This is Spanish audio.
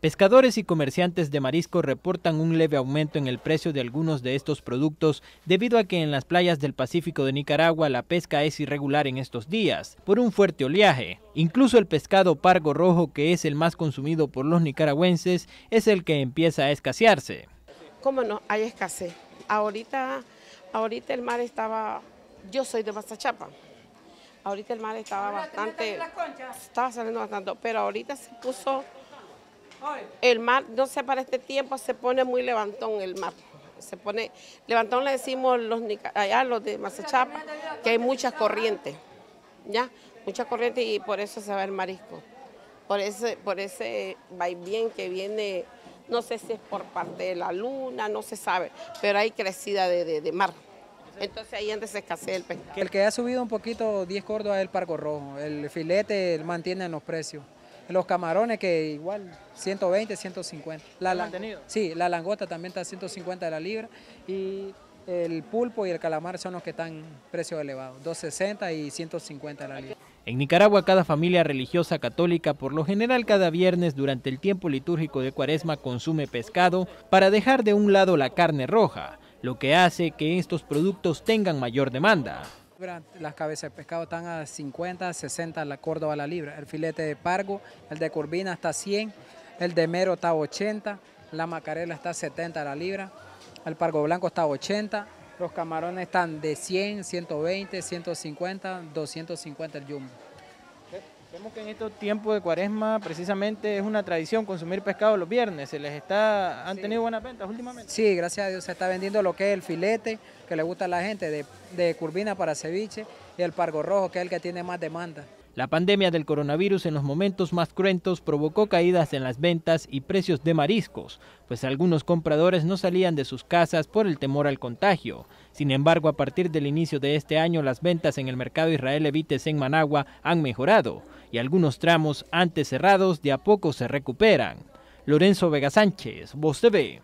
Pescadores y comerciantes de marisco reportan un leve aumento en el precio de algunos de estos productos debido a que en las playas del Pacífico de Nicaragua la pesca es irregular en estos días por un fuerte oleaje. Incluso el pescado pargo rojo, que es el más consumido por los nicaragüenses, es el que empieza a escasearse. ¿Cómo no? Hay escasez. Ahorita, ahorita el mar estaba... Yo soy de Mazachapa. Ahorita el mar estaba bastante... Estaba saliendo bastante, pero ahorita se puso... El mar, no sé, para este tiempo se pone muy levantón el mar. Se pone, levantón le decimos los allá los de Mazachapa, que hay muchas corrientes, ¿ya? Muchas corrientes y por eso se va el marisco. Por ese, por ese bien que viene, no sé si es por parte de la luna, no se sabe, pero hay crecida de, mar. Entonces ahí antes se escasea el pescado. El que ha subido un poquito 10 córdobas es el Parco rojo. El filete mantiene los precios. Los camarones que igual 120, 150. La, Sí, la langota también está a 150 de la libra y el pulpo y el calamar son los que están precio elevado, 260 y 150 de la libra. En Nicaragua, cada familia religiosa católica, por lo general cada viernes durante el tiempo litúrgico de Cuaresma, consume pescado para dejar de un lado la carne roja, lo que hace que estos productos tengan mayor demanda. Las cabezas de pescado están a 50, 60 la Córdoba la libra. El filete de pargo, el de corvina está a 100, el de mero está a 80, la macarela está a 70 la libra, el pargo blanco está a 80, los camarones están de 100, 120, 150, 250 el jumbo. Vemos que en estos tiempos de cuaresma precisamente es una tradición consumir pescado los viernes. ¿Se les está, han tenido buenas ventas últimamente? Sí, gracias a Dios se está vendiendo lo que es el filete que le gusta a la gente de, de curvina para ceviche y el pargo rojo que es el que tiene más demanda. La pandemia del coronavirus en los momentos más cruentos provocó caídas en las ventas y precios de mariscos, pues algunos compradores no salían de sus casas por el temor al contagio. Sin embargo, a partir del inicio de este año, las ventas en el mercado Israel Evites en Managua han mejorado y algunos tramos antes cerrados de a poco se recuperan. Lorenzo Vega Sánchez, Voz TV.